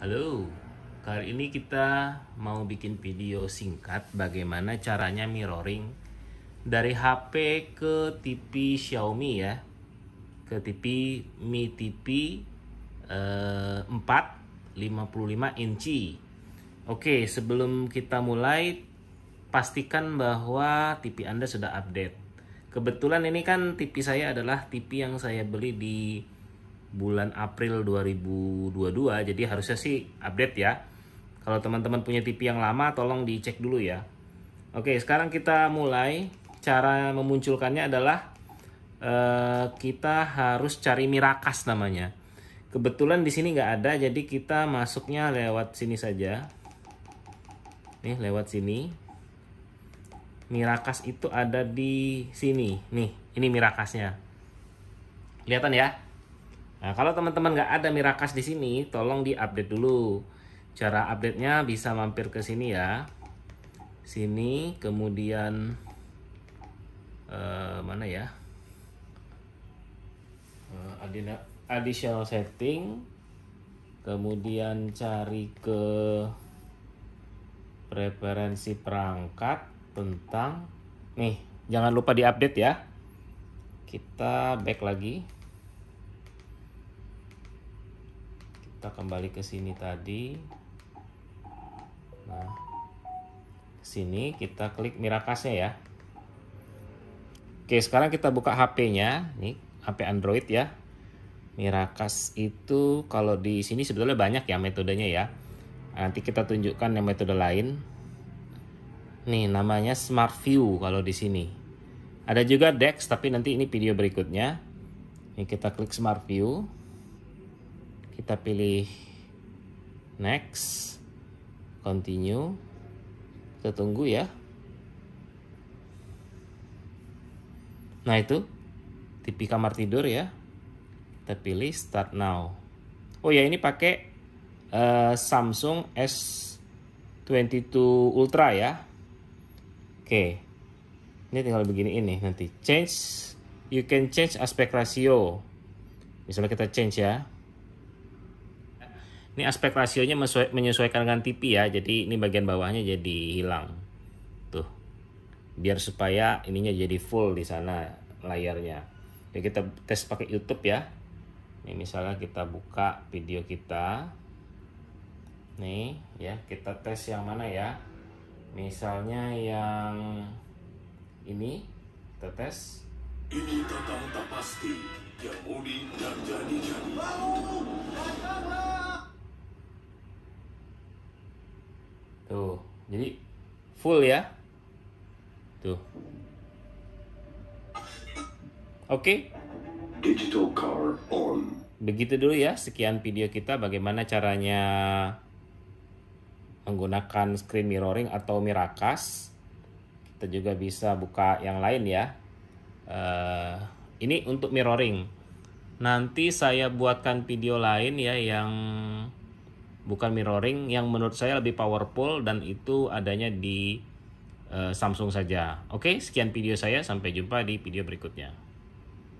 Halo, kali ini kita mau bikin video singkat bagaimana caranya mirroring dari HP ke TV Xiaomi ya. Ke TV Mi TV eh, 4 55 inci. Oke, sebelum kita mulai pastikan bahwa TV Anda sudah update. Kebetulan ini kan TV saya adalah TV yang saya beli di bulan April 2022 jadi harusnya sih update ya kalau teman-teman punya TV yang lama tolong dicek dulu ya Oke sekarang kita mulai cara memunculkannya adalah eh, kita harus cari mirakas namanya kebetulan di sini nggak ada jadi kita masuknya lewat sini saja nih lewat sini mirakas itu ada di sini nih ini mirakasnya kelihatan ya Nah, kalau teman-teman nggak ada Mirakas di sini, tolong di-update dulu. Cara update-nya bisa mampir ke sini ya. Sini, kemudian uh, mana ya? Uh, additional setting. Kemudian cari ke preferensi perangkat tentang nih, jangan lupa di-update ya. Kita back lagi. kita kembali ke sini tadi nah sini kita klik mirakasnya ya oke sekarang kita buka HP nya nih HP Android ya mirakas itu kalau di sini sebetulnya banyak ya metodenya ya nanti kita tunjukkan yang metode lain nih namanya Smart View kalau di sini ada juga Dex tapi nanti ini video berikutnya ini kita klik Smart View kita pilih next continue kita tunggu ya nah itu TV kamar tidur ya kita pilih start now oh ya ini pakai uh, Samsung S22 Ultra ya oke ini tinggal begini ini nanti change you can change aspect ratio misalnya kita change ya ini aspek rasionya menyesuaikan dengan TV ya. Jadi ini bagian bawahnya jadi hilang. Tuh. Biar supaya ininya jadi full di sana layarnya. Jadi kita tes pakai YouTube ya. Ini misalnya kita buka video kita. Nih ya, kita tes yang mana ya? Misalnya yang ini kita tes. Ini tak pasti, yang mudi dan jadi-jadi. Tuh, jadi full ya. Tuh. Oke. Okay. Digital car on. Begitu dulu ya, sekian video kita bagaimana caranya menggunakan screen mirroring atau mirakas. Kita juga bisa buka yang lain ya. Uh, ini untuk mirroring. Nanti saya buatkan video lain ya yang bukan mirroring yang menurut saya lebih powerful dan itu adanya di uh, Samsung saja. Oke, sekian video saya sampai jumpa di video berikutnya.